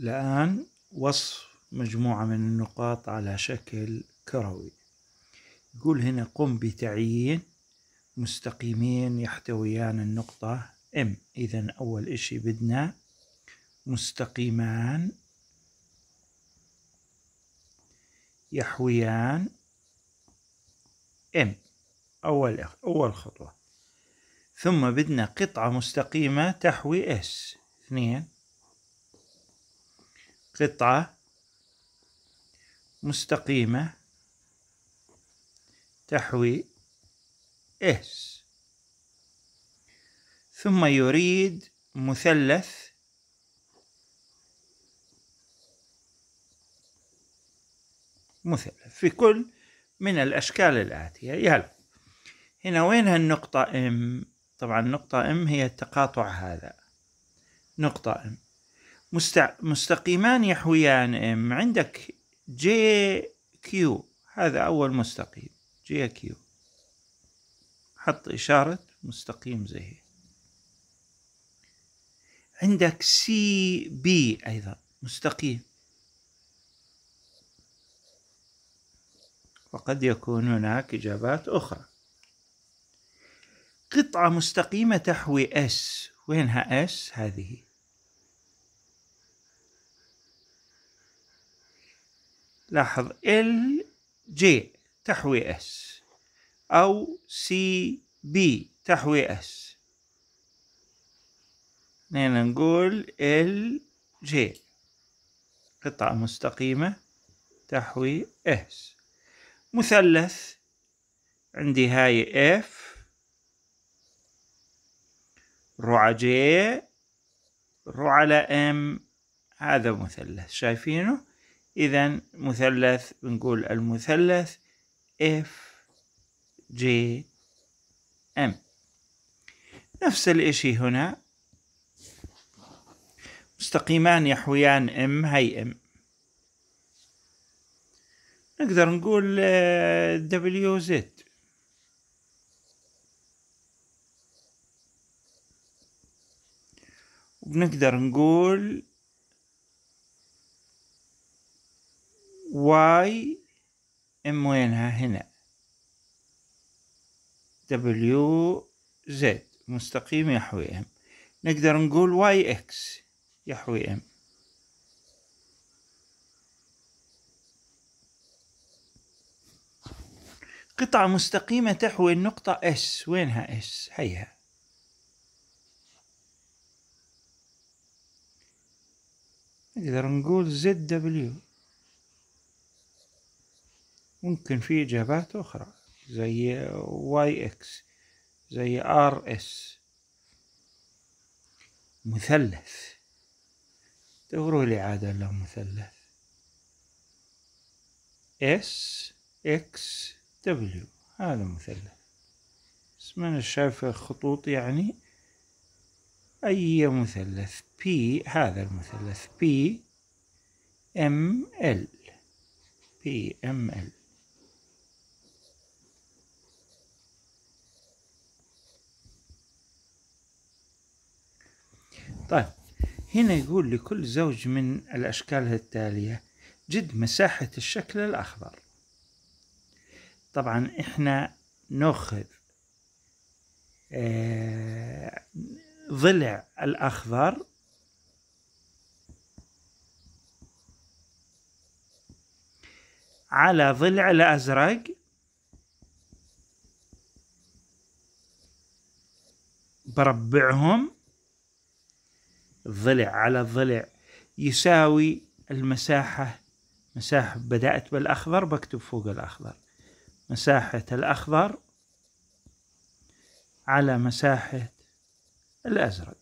الآن وصف مجموعة من النقاط على شكل كروي يقول هنا قم بتعيين مستقيمين يحتويان النقطة M إذا أول إشي بدنا مستقيمان يحويان M أول أول خطوة ثم بدنا قطعة مستقيمة تحوي S اثنين قطعة مستقيمة تحوي اس ثم يريد مثلث مثلث في كل من الأشكال الآتية يلا هنا وين هالنقطة M طبعا النقطة M هي التقاطع هذا نقطة M مستقيمان يحويان ام عندك جي كيو هذا أول مستقيم جي كيو حط إشارة مستقيم زي هيك عندك سي بي أيضا مستقيم وقد يكون هناك إجابات أخرى قطعة مستقيمة تحوي اس وينها اس هذه لاحظ ال جي تحوي اس أو سي بي تحوي اس هنا نقول ال جي قطعة مستقيمة تحوي اس مثلث عندي هاي اف رعى جي رعى ام هذا مثلث شايفينه إذا مثلث بنقول المثلث F J M نفس الإشي هنا مستقيمان يحويان M هي M نقدر نقول دبليو زد وبنقدر نقول واي ام وينها هنا دبليو زد مستقيم يحوي ام نقدر نقول واي اكس يحوي ام قطعة مستقيمة تحوي النقطة اس وينها اس هيها نقدر نقول زد دبليو ممكن في إجابات أخرى زي واي إكس زي آر إس مثلث دوروا لي عادة له مثلث اس اكس دبليو هذا مثلث بس ما انا شايف خطوط يعني اي مثلث بي هذا المثلث بي ام ال بي ام ال طيب هنا يقول لكل زوج من الأشكال التالية جد مساحة الشكل الأخضر طبعا إحنا نأخذ آه، ضلع الأخضر على ضلع الأزرق بربعهم ضلع على ضلع يساوي المساحة مساحة بدأت بالأخضر بكتب فوق الأخضر مساحة الأخضر على مساحة الأزرق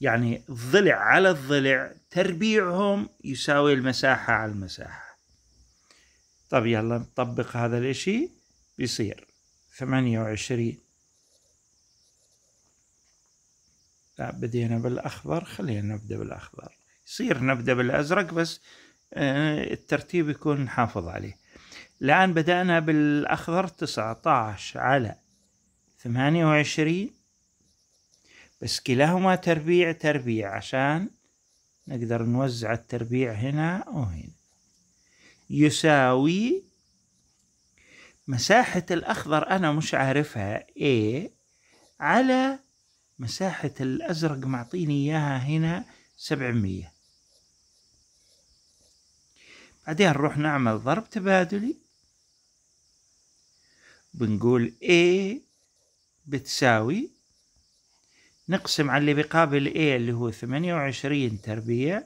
يعني الضلع على الضلع تربيعهم يساوي المساحة على المساحة طب يلا نطبق هذا الاشي بيصير ثمانية وعشرين لا بدينا بالاخضر خلينا نبدا بالاخضر يصير نبدا بالازرق بس آه، الترتيب يكون نحافظ عليه الان بدانا بالاخضر تسعة عشر على ثمانية وعشرين بس كلاهما تربيع تربيع عشان نقدر نوزع التربيع هنا وهنا يساوي مساحة الأخضر أنا مش عارفها A على مساحة الأزرق معطيني إياها هنا سبعمية بعدين نروح نعمل ضرب تبادلي بنقول A بتساوي نقسم على اللي بقابل A اللي هو ثمانية وعشرين تربيع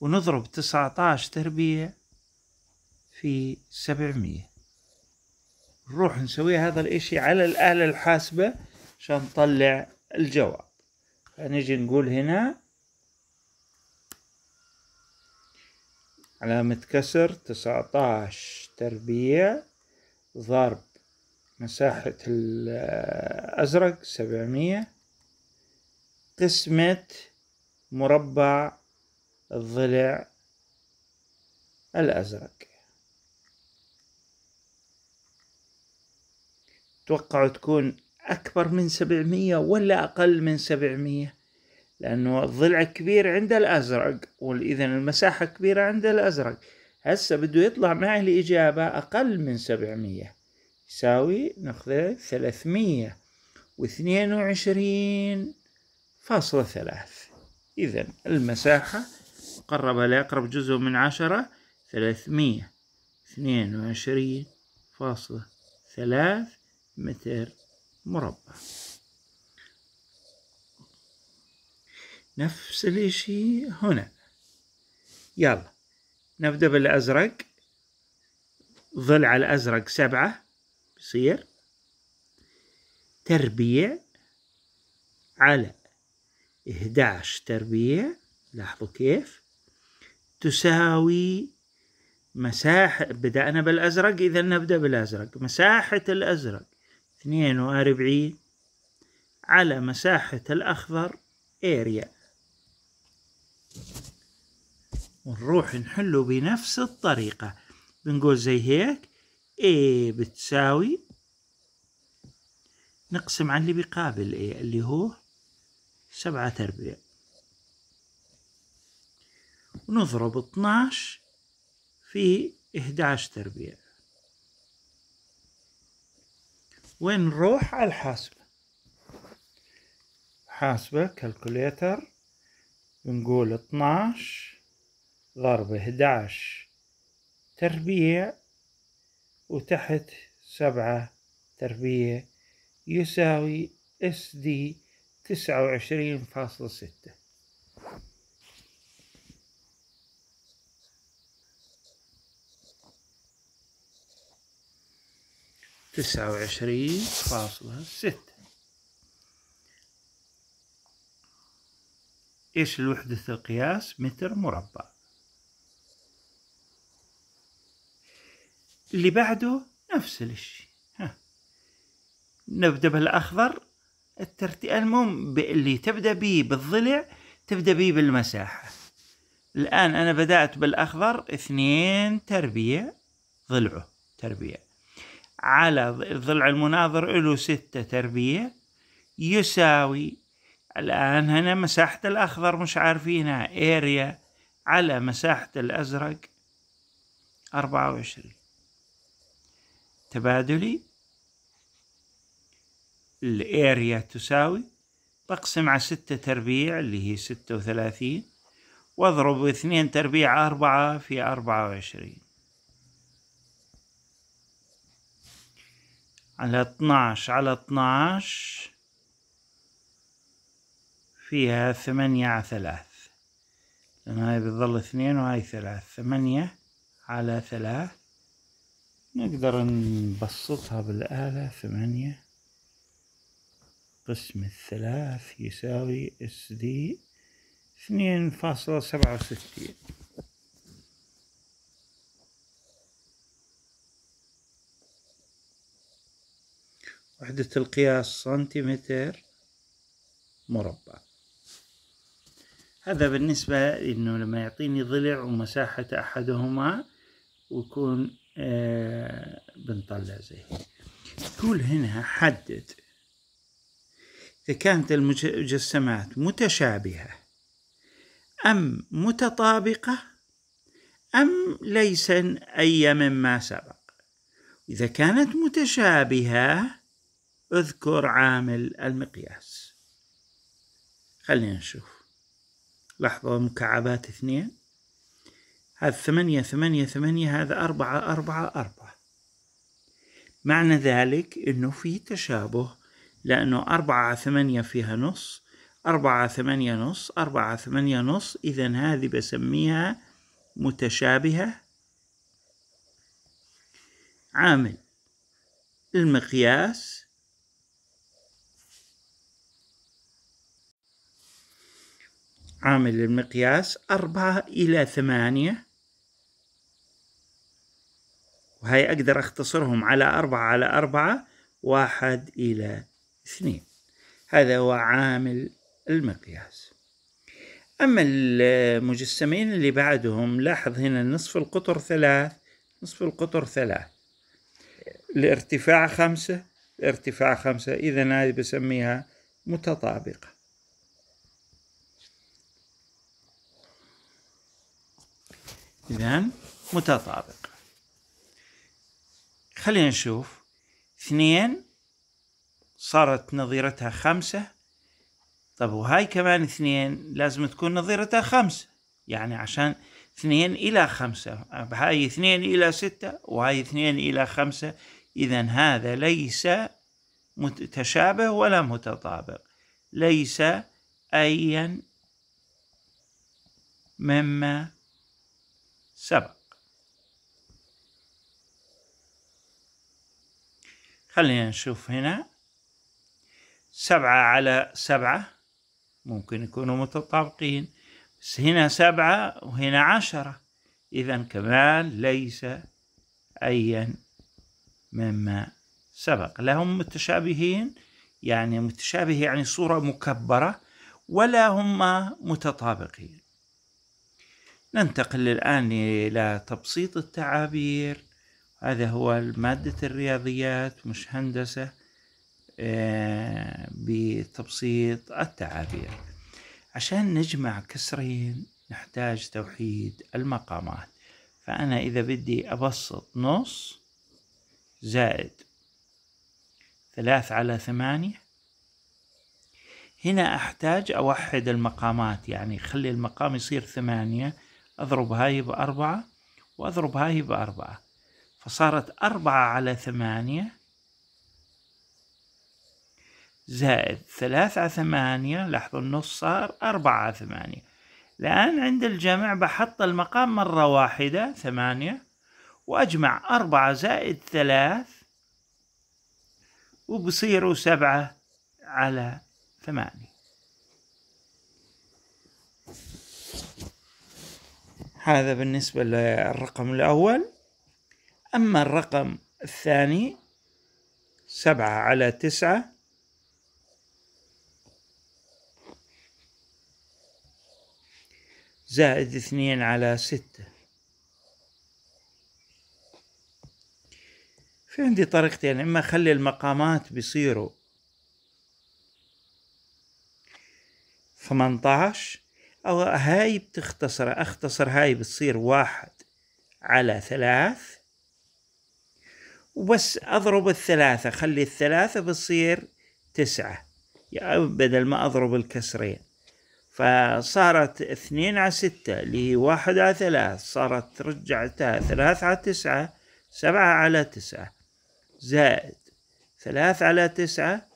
ونضرب تسعتاش تربيع في سبعمية نروح نسوي هذا الاشي على الآلة الحاسبة عشان نطلع الجواب فنجي نقول هنا علامة كسر تسعتاش تربيع ضرب مساحة الأزرق سبعمية قسمة مربع الضلع الأزرق توقعوا تكون أكبر من 700 ولا أقل من 700 لأنه الضلع كبير عند الأزرق وإذا المساحة كبيرة عند الأزرق هسه بده يطلع معي الإجابة أقل من 700 يساوي ناخذ 300 واثنين وعشرين فاصلة ثلاث إذا المساحة مقربة لأقرب جزء من عشرة ثلاثمية اثنين وعشرين فاصلة ثلاث متر مربع نفس الاشي هنا يلا نبدأ بالأزرق ظل على الأزرق سبعة بصير تربيع على 11 تربيع لاحظوا كيف تساوي مساحة بدأنا بالأزرق إذا نبدأ بالأزرق مساحة الأزرق اثنين وأربعين على مساحة الأخضر اريا ونروح نحله بنفس الطريقة بنقول زي هيك A بتساوي نقسم على اللي بيقابل A اللي هو سبعة أرباع ونضرب 12 في 11 تربيع وين نروح على الحاسبة حاسبة كالكوليتر نقول اتناش ضرب هداش تربيع وتحت سبعة تربيع يساوي اس دي تسعة وعشرين فاصلة ستة تسعة وعشرين فاصلة ستة إيش الوحدة القياس متر مربع اللي بعده نفس الشيء نبدأ بالأخضر الترتيب المهم اللي تبدأ به بالضلع تبدأ به بالمساحة الآن أنا بدأت بالأخضر اثنين تربيع ضلعه تربيع على ضلع المناظر له ستة تربيع يساوي الآن هنا مساحة الأخضر مش عارفينها أريا على مساحة الأزرق أربعة وعشرين تبادلي الاريا تساوي بقسم على ستة تربيع اللي هي ستة وثلاثين واضرب اثنين تربيع أربعة في أربعة وعشرين على عشر على اتناش فيها ثمانية على ثلاث لأن هاي بتظل اثنين وهاي ثلاث ثمانية على ثلاث نقدر نبسطها بالآلة ثمانية قسم الثلاث يساوي اس دي اثنين فاصلة سبعة وستين وحدة القياس سنتيمتر مربع هذا بالنسبة إنه لما يعطيني ضلع ومساحة أحدهما ويكون آه بنطلع زي تقول هنا حدد إذا كانت المجسمات متشابهة أم متطابقة أم ليس أي مما سبق إذا كانت متشابهة اذكر عامل المقياس خلينا نشوف لحظة مكعبات اثنين هذا ثمانية ثمانية ثمانية هذا أربعة أربعة أربعة معنى ذلك أنه في تشابه لأنه أربعة ثمانية فيها نص أربعة ثمانية نص أربعة ثمانية نص إذا هذه بسميها متشابهة عامل المقياس عامل المقياس أربعة إلى ثمانية وهي أقدر أختصرهم على أربعة على أربعة واحد إلى اثنين هذا هو عامل المقياس أما المجسمين اللي بعدهم لاحظ هنا نصف القطر ثلاث نصف القطر ثلاث الارتفاع خمسة الارتفاع خمسة إذا هذه بسميها متطابقة إذا متطابق خلينا نشوف اثنين صارت نظيرتها خمسة طب وهاي كمان اثنين لازم تكون نظيرتها خمسة يعني عشان اثنين إلى خمسة هاي اثنين إلى ستة وهاي اثنين إلى خمسة إذا هذا ليس متشابه ولا متطابق ليس أيا مما سبق خلينا نشوف هنا سبعة على سبعة ممكن يكونوا متطابقين بس هنا سبعة وهنا عشرة إذا كمان ليس أيا مما سبق لهم متشابهين يعني متشابه يعني صورة مكبرة ولا هم متطابقين ننتقل الآن إلى تبسيط التعابير هذا هو مادة الرياضيات مش هندسة آه، بتبسيط التعابير عشان نجمع كسرين نحتاج توحيد المقامات فأنا إذا بدي أبسط نص زائد ثلاث على ثمانية هنا أحتاج أوحد المقامات يعني خلي المقام يصير ثمانية أضرب هاي بأربعة وأضرب هاي بأربعة فصارت أربعة على ثمانية زائد ثلاثة على ثمانية لاحظوا النص صار أربعة على ثمانية الآن عند الجمع بحط المقام مرة واحدة ثمانية وأجمع أربعة زائد ثلاث وبصيروا سبعة على ثمانية هذا بالنسبة للرقم الأول أما الرقم الثاني سبعة على تسعة زائد اثنين على ستة في عندي طريقتين إما أخلي المقامات بيصيروا ثمنتاش أو هاي بتختصر أختصر هاي بتصير واحد على ثلاث وبس أضرب الثلاثة خلي الثلاثة بتصير تسعة يعني بدل ما أضرب الكسرين فصارت اثنين على ستة اللي هي واحد على ثلاث صارت رجعتها ثلاث على تسعة سبعة على تسعة زائد ثلاث على تسعة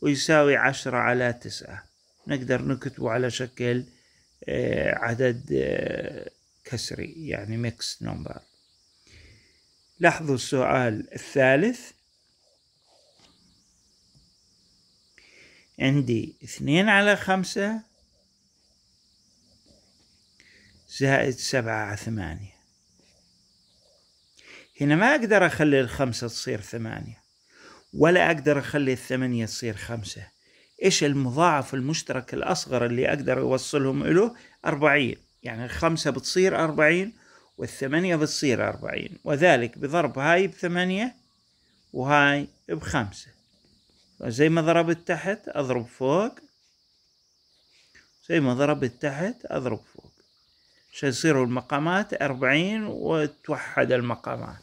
ويساوي عشرة على تسعة نقدر نكتبه على شكل آه، عدد آه، كسري يعني ميكس نمبر لاحظوا السؤال الثالث عندي اثنين على خمسة زائد سبعة على ثمانية هنا ما أقدر أخلي الخمسة تصير ثمانية ولا أقدر أخلي الثمانية تصير خمسة ايش المضاعف المشترك الاصغر اللي اقدر اوصلهم له 40 يعني الخمسة بتصير 40 والثمانية بتصير 40 وذلك بضرب هاي بثمانية وهاي بخمسة زي ما ضربت تحت اضرب فوق زي ما ضربت تحت اضرب فوق عشان يصيروا المقامات أربعين وتوحد المقامات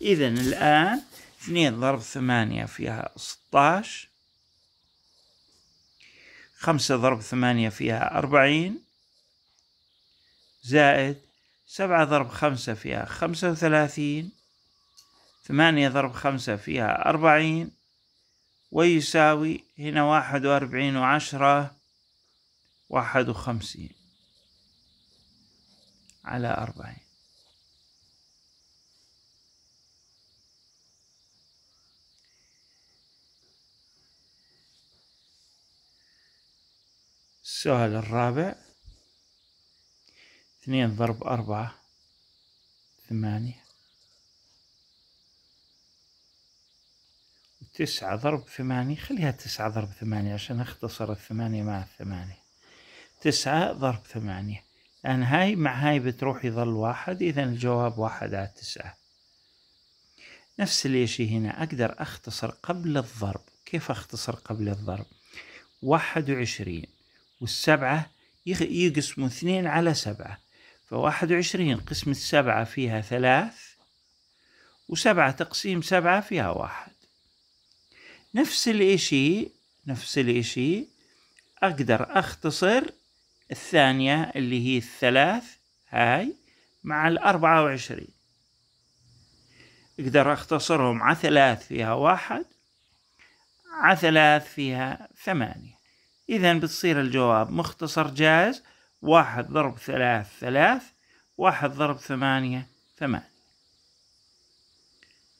إذا الآن اثنين ضرب ثمانية فيها ستاش خمسة ضرب ثمانية فيها أربعين زائد سبعة ضرب خمسة فيها خمسة وثلاثين ثمانية ضرب خمسة فيها أربعين ويساوي هنا واحد وأربعين وعشرة واحد وخمسين على أربعين السؤال الرابع اثنين ضرب أربعة ثمانية تسعة ضرب ثمانية خليها تسعة ضرب ثمانية عشان اختصر الثمانية مع الثمانية تسعة ضرب ثمانية لأن هاي مع هاي بتروح يظل واحد إذا الجواب واحد على تسعة نفس الإشي هنا أقدر أختصر قبل الضرب كيف أختصر قبل الضرب واحد وعشرين والسبعة يقسموا اثنين على سبعة فواحد وعشرين قسم السبعة فيها ثلاث وسبعة تقسيم سبعة فيها واحد نفس الإشي نفس الإشي أقدر أختصر الثانية اللي هي الثلاث هاي مع الأربعة وعشرين أقدر أختصرهم على ثلاث فيها واحد على ثلاث فيها ثمانية إذا بتصير الجواب مختصر جاز واحد ضرب ثلاث ثلاث واحد ضرب ثمانية ثمانية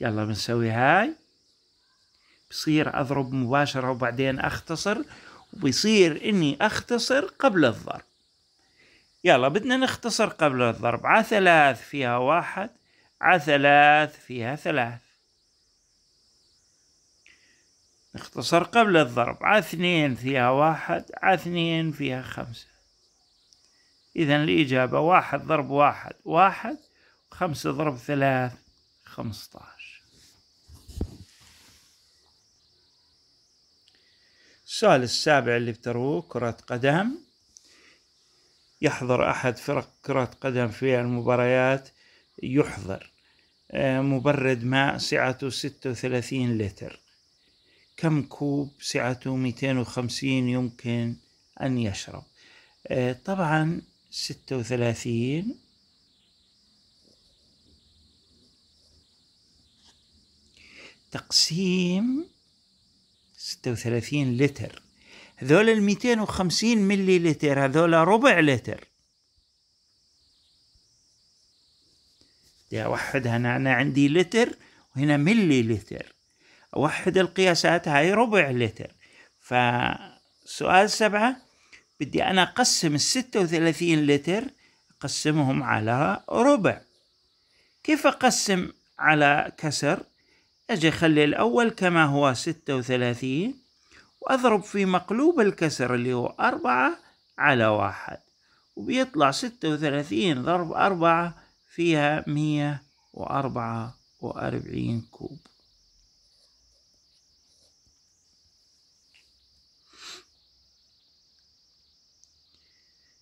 يلا بنسوي هاي بصير أضرب مباشرة وبعدين أختصر وبصير إني أختصر قبل الضرب يلا بدنا نختصر قبل الضرب ع ثلاث فيها واحد ع ثلاث فيها ثلاث اختصر قبل الضرب ع اثنين فيها واحد ع اثنين فيها خمسة إذا الإجابة واحد ضرب واحد واحد خمسة ضرب ثلاث خمسطاش السؤال السابع اللي بتروه كرة قدم يحضر أحد فرق كرة قدم في المباريات يحضر آه، مبرد ماء سعته ستة وثلاثين لتر كم كوب سعته 250 يمكن أن يشرب آه، طبعا 36 تقسيم 36 لتر هذول ال 250 ملي لتر هذول ربع لتر بدي اوحدها انا عندي لتر وهنا ملي لتر وحد القياسات هاي ربع لتر فسؤال سبعة بدي أنا أقسم الستة وثلاثين لتر أقسمهم على ربع كيف أقسم على كسر أجي أخلي الأول كما هو ستة وثلاثين وأضرب في مقلوب الكسر اللي هو أربعة على واحد وبيطلع ستة وثلاثين ضرب أربعة فيها مية وأربعة وأربعين كوب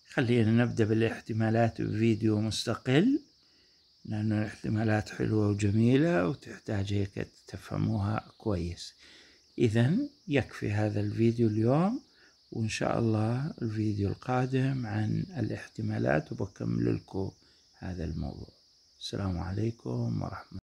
خلينا نبدأ بالاحتمالات بفيديو مستقل لأنه الاحتمالات حلوة وجميلة وتحتاج هيك تفهموها كويس إذا يكفي هذا الفيديو اليوم وإن شاء الله الفيديو القادم عن الاحتمالات وبكمل لكم هذا الموضوع السلام عليكم ورحمة